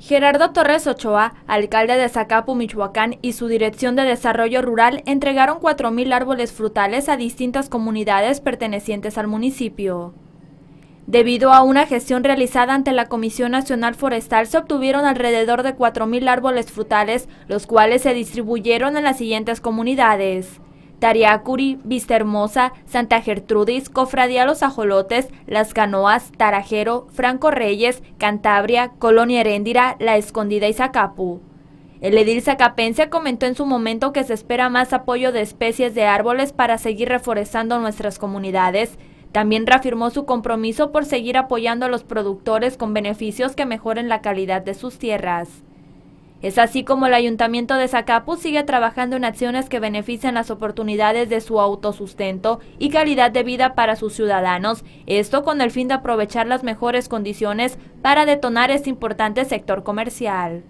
Gerardo Torres Ochoa, alcalde de Zacapu, Michoacán, y su Dirección de Desarrollo Rural entregaron 4.000 árboles frutales a distintas comunidades pertenecientes al municipio. Debido a una gestión realizada ante la Comisión Nacional Forestal, se obtuvieron alrededor de 4.000 árboles frutales, los cuales se distribuyeron en las siguientes comunidades. Tariacuri, Hermosa, Santa Gertrudis, Cofradía Los Ajolotes, Las Canoas, Tarajero, Franco Reyes, Cantabria, Colonia Heréndira, La Escondida y Zacapu. El edil Zacapense comentó en su momento que se espera más apoyo de especies de árboles para seguir reforestando nuestras comunidades. También reafirmó su compromiso por seguir apoyando a los productores con beneficios que mejoren la calidad de sus tierras. Es así como el Ayuntamiento de Zacapu sigue trabajando en acciones que benefician las oportunidades de su autosustento y calidad de vida para sus ciudadanos, esto con el fin de aprovechar las mejores condiciones para detonar este importante sector comercial.